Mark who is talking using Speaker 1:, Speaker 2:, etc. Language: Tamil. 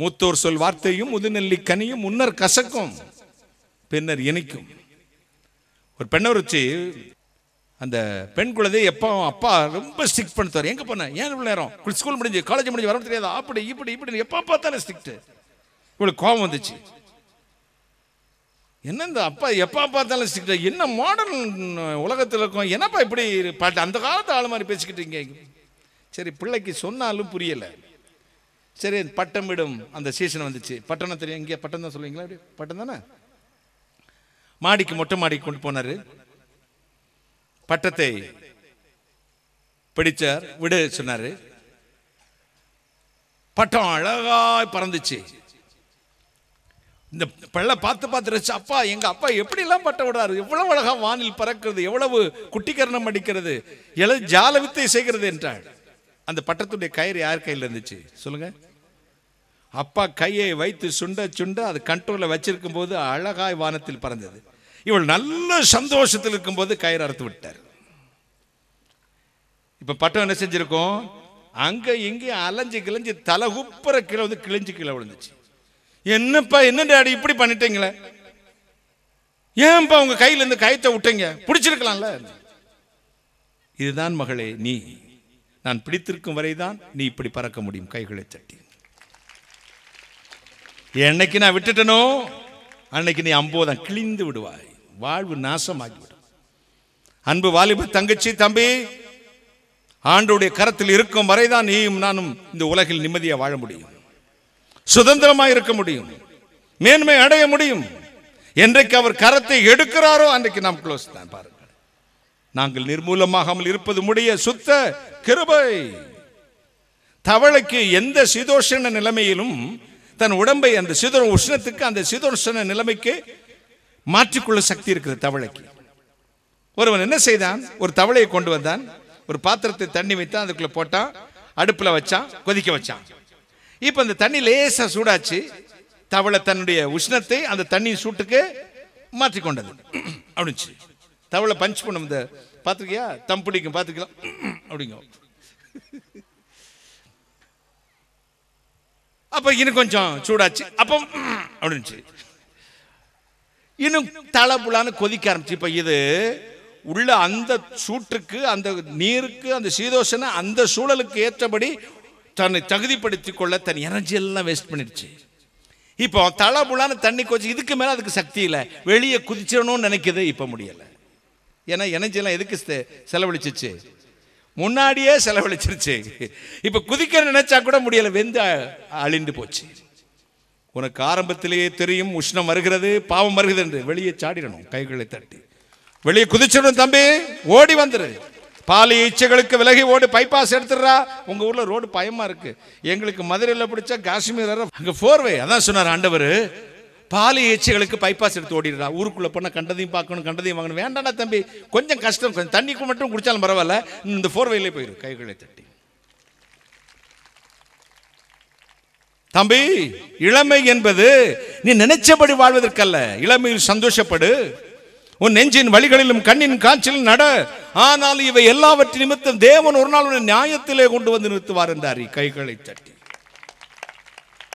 Speaker 1: மூத்தோர் சொல் வார்த்தையும் முதுநெல்லி கனியும் முன்னர் கசக்கும் பின்னர் இணைக்கும் ஒரு பெண்ணை வச்சு அந்த பெண் குழந்தை எப்போ அப்பா ரொம்ப ஸ்ட்ரிக் பண்ணுவார் எங்கே போனேன் ஏன் இவ்வளோ நேரம் ஸ்கூல் முடிஞ்சு காலேஜ் முடிஞ்சு வர தெரியாது அப்படி இப்படி இப்படி எப்போ பார்த்தாலும் ஸ்ட்ரிக்ட்டு இவ்வளோ கோபம் வந்துச்சு என்ன இந்த அப்பா எப்போ பார்த்தாலும் ஸ்ட்ரிக்ட் என்ன மாடர்ன் உலகத்தில் இருக்கும் என்னப்பா இப்படி பட் அந்த காலத்து ஆள் மாதிரி பேசிக்கிட்டு சரி பிள்ளைக்கு சொன்னாலும் புரியலை சரி பட்டம் விடும் அந்த சீசன் வந்துச்சு பட்டணம் தெரியும் இங்கே பட்டம் தான் சொல்லுவீங்களா அப்படி பட்டம் தானே மாடிக்கு மொட்டை மாடிக்கு கொண்டு போனார் பட்டத்தை பிடிச்சார் விடு சொன்னார் பட்டம் அழகாய் பறந்துச்சு இந்த பிள்ளை பார்த்து பார்த்து ரசிச்சு அப்பா எங்க அப்பா எப்படிலாம் பட்டம் விடுறாரு எவ்வளவு அழகாக வானில் பறக்கிறது எவ்வளவு குட்டிகரணம் அடிக்கிறது எல்லாம் ஜால வித்தை செய்கிறது என்றாள் அந்த பட்டத்துடைய கயிறு யார் கையில் இருந்துச்சு சொல்லுங்க அப்பா கையை வைத்து சுண்ட சுண்ட அது கண்ட்ரோலில் வச்சிருக்கும் போது அழகாய் வானத்தில் பறந்தது இவள் நல்ல சந்தோஷத்தில் இருக்கும்போது கயிறு அறுத்து விட்டார் இப்போ பட்டம் என்ன செஞ்சுருக்கோம் அங்கே இங்கே அலைஞ்சு கிழிஞ்சு தலை உப்புற கீழே வந்து கிழிஞ்சு கீழே விழுந்துச்சு என்னப்பா என்ன டேடி இப்படி பண்ணிட்டீங்களே ஏன்பா உங்கள் கையிலேருந்து கயத்தை விட்டீங்க பிடிச்சிருக்கலாம்ல இதுதான் மகளே நீ நான் பிடித்திருக்கும் வரைதான் நீ இப்படி பறக்க முடியும் கைகளை தட்டி என்னைக்கு நான் விட்டுட்டனோ அன்னைக்கு நீ அம்போதான் கிழிந்து விடுவாய் வாழ்வு நாசமாகிவிடும் அன்பு வாலிப தங்கச்சி தம்பி ஆண்டோடைய கரத்தில் இருக்கும் வரைதான் நீயும் நானும் இந்த உலகில் நிம்மதியாக வாழ முடியும் சுதந்திரமாக இருக்க முடியும் மேன்மை அடைய முடியும் என்றைக்கு அவர் கரத்தை எடுக்கிறாரோ அன்றைக்கு நாம் க்ளோஸ் தான் பாருங்க நாங்கள் நிர்மூலமாகாமல் இருப்பது முடிய சுத்த கிருபை தவளைக்கு எந்த சிதோஷன நிலைமையிலும் தன் உடம்பை அந்த சிதோ உஷ்ணத்துக்கு அந்த சிதோஷன நிலைமைக்கு மாற்றிக்கொள்ள சக்தி இருக்குது தவளைக்கு ஒருவன் என்ன செய்தான் ஒரு தவளையை கொண்டு வந்தான் ஒரு பாத்திரத்தை தண்ணி வைத்தான் அதுக்குள்ளே போட்டான் அடுப்பில் வச்சான் கொதிக்க வச்சான் இப்போ அந்த தண்ணி லேசாக சூடாச்சு தவளை தன்னுடைய உஷ்ணத்தை அந்த தண்ணி சூட்டுக்கு மாற்றிக்கொண்டது அப்படின்னு தவளை பஞ்ச் பண்ண இந்த பார்த்துருக்கியா தம் பிடிக்கும் பார்த்துக்கலாம் அப்படிங்க அப்போ இன்னும் கொஞ்சம் சூடாச்சு அப்போ அப்படின்னு இன்னும் தலை புலான்னு கொதிக்க ஆரம்பிச்சு இப்போ இது உள்ள அந்த சூட்டுக்கு அந்த நீருக்கு அந்த சீதோஷனை அந்த சூழலுக்கு ஏற்றபடி தன்னை தகுதிப்படுத்தி கொள்ள தன் எனர்ஜி எல்லாம் வேஸ்ட் பண்ணிடுச்சு இப்போ தலை புலான்னு தண்ணி கொச்சு இதுக்கு மேலே அதுக்கு சக்தி இல்லை வெளியே குதிச்சிடணும்னு நினைக்கிது இப்போ முடியலை ஏன்னா எனர்ஜிலாம் எதுக்கு செலவழிச்சிச்சு முன்னாடியே செலவழிச்சிருச்சு இப்போ குதிக்க நினைச்சா கூட முடியலை வெந்து அழிந்து போச்சு உனக்கு ஆரம்பத்திலேயே தெரியும் உஷ்ணம் வருகிறது பாவம் வருகிறது என்று வெளியே சாடிடணும் கைகளை தட்டி வெளியே குதிச்சிடணும் தம்பி ஓடி வந்துரு பாலிய இச்சைகளுக்கு விலகி ஓடி பைபாஸ் எடுத்துடுறா உங்கள் ஊரில் ரோடு பயமாக இருக்குது எங்களுக்கு மதுரையில் பிடிச்சா காஷ்மீர் அங்கே ஃபோர்வே அதான் சொன்னார் ஆண்டவர் பாலி ஏச்சிகளுக்கு பைபாஸ் எடுத்து ஓடிடுறா ஊருக்குள்ளே போனால் கண்டதையும் பார்க்கணும் கண்டதையும் வாங்கணும் வேண்டாண்டா தம்பி கொஞ்சம் கஷ்டம் கொஞ்சம் தண்ணிக்கு மட்டும் குடித்தாலும் பரவாயில்ல இந்த ஃபோர் வயலே போயிடும் கைகளை தட்டி தம்பி இளமை என்பது நீ நினைச்சபடி வாழ்வதற்கல்ல இளமையில் சந்தோஷப்படு உன் நெஞ்சின் வழிகளிலும் கண்ணின் காய்ச்சலும் நட ஆனால் இவை எல்லாவற்றின் நிமித்தம் தேவன் ஒரு நாள் நியாயத்திலே கொண்டு வந்து நிறுத்துவார் என்றார் கைகளை தட்டி